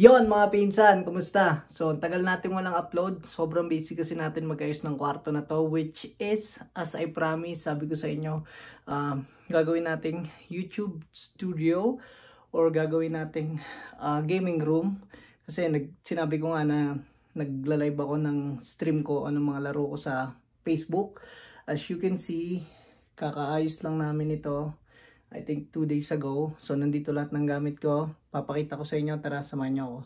Yon mga pinsan, kumusta? So, ang tagal natin walang upload. Sobrang busy kasi natin mag-ayos ng kwarto na to which is, as I promise, sabi ko sa inyo, uh, gagawin nating YouTube studio or gagawin nating uh, gaming room. Kasi nag sinabi ko nga na nagla-live ako ng stream ko, anong mga laro ko sa Facebook. As you can see, kakaayos lang namin ito. I think 2 days ago. So nandito lahat ng gamit ko. Papakita ko sa inyo. Tara, samahan niyo ako.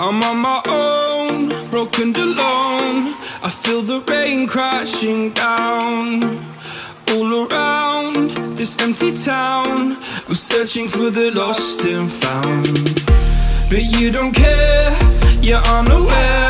I'm on my own, broken alone I feel the rain crashing down All around this empty town We're searching for the lost and found But you don't care, you're unaware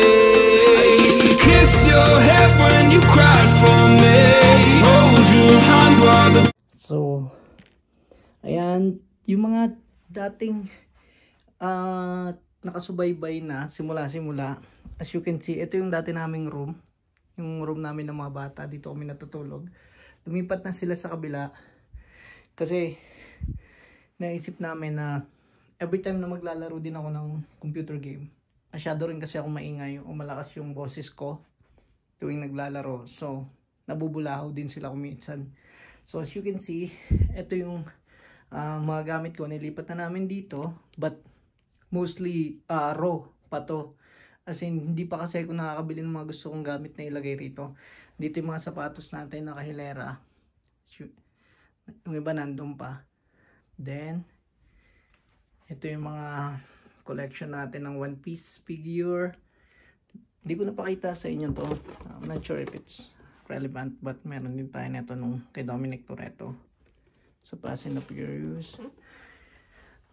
yung mga dating uh, nakasubaybay na simula-simula, as you can see, ito yung dati naming room. Yung room namin ng mga bata, dito kami natutulog. Lumipat na sila sa kabila kasi naisip namin na every time na maglalaro din ako ng computer game, masyado rin kasi ako maingay o malakas yung boses ko tuwing naglalaro. So, nabubulahaw din sila kuminsan. So, as you can see, ito yung uh, mga gamit ko nilipat na namin dito but mostly uh, raw pa to as in hindi pa kasi ako nakakabili ng mga gusto kong gamit na ilagay rito dito yung mga sapatos natin nakahilera yung iba nandun pa then ito yung mga collection natin ng one piece figure hindi ko napakita sa inyo to I'm not sure if it's relevant but meron din tayo neto nung kay Dominic Toretto sa Fast and the Furious.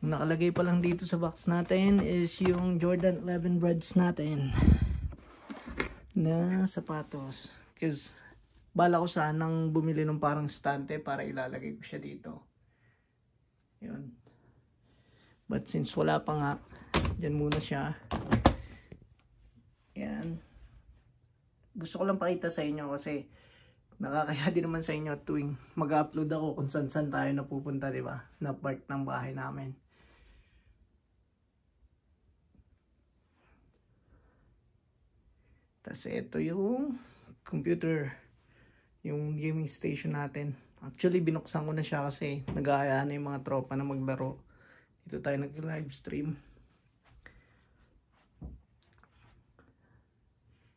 Ang nakalagay pa lang dito sa box natin is yung Jordan 11 breads natin na sapatos. Because bala ko sanang bumili ng parang stante para ilalagay ko siya dito. Yun. But since wala pa nga, dyan muna siya. Yan. Gusto ko lang pakita sa inyo kasi nakakaya din naman sa inyo tuwing mag-upload ako kung saan saan tayo napupunta, di ba? Na part ng bahay namin. Tapos ito yung computer, yung gaming station natin. Actually, binuksan ko na siya kasi nag-aaya na yung mga tropa na maglaro. Dito tayo nag-live stream.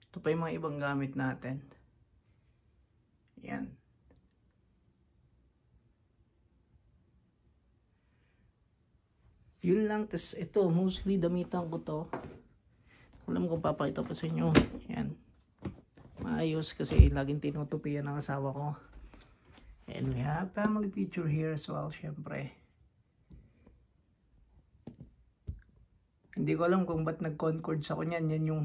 Ito pa yung mga ibang gamit natin. yun lang tas ito mostly damitan ko to alam ko papakita pa sa inyo yan maayos kasi laging tinutupian ng asawa ko and we have family picture here as well syempre hindi ko alam kung ba't nag-concord sa kunyan yan yung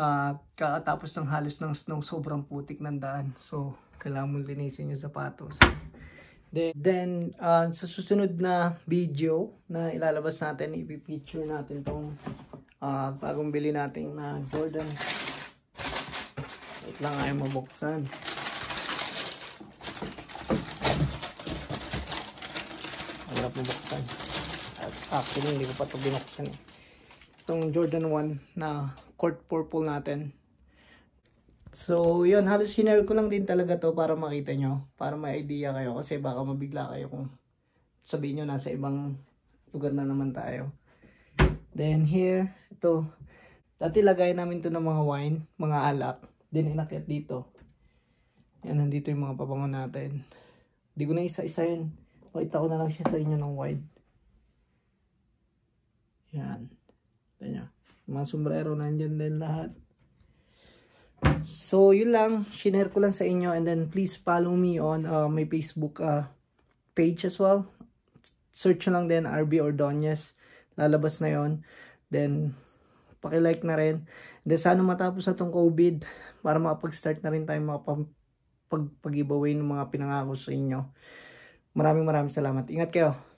uh, kakatapos ng halos ng snow sobrang putik ng daan so kailangan mo linisin yung sapatos Then, uh, sa susunod na video na ilalabas natin, ipipicture natin tong uh, bagong bili natin na Jordan. Wait lang ay mabuksan. Hirap mabuksan. At actually, hindi ko pa ito binuksan eh. Itong Jordan 1 na court purple natin. So, yun, halos shinare ko lang din talaga to para makita nyo, para may idea kayo kasi baka mabigla kayo kung sabihin nyo nasa ibang lugar na naman tayo. Then here, ito, dati lagay namin to ng mga wine, mga alak, then inakyat dito. Yan, nandito yung mga pabango natin. Hindi ko na isa-isa yan. Pakita ko na lang siya sa inyo ng wide. Yan. Ganyan. Mga sombrero nandyan din lahat. So, yun lang. Shinare ko lang sa inyo. And then, please follow me on uh, my Facebook uh, page as well. Search lang din, RB Ordonez. Lalabas na yon Then, like na rin. then, sana matapos na tong COVID para makapag-start na rin tayo makapag-giveaway ng mga pinangako sa inyo. Maraming maraming salamat. Ingat kayo.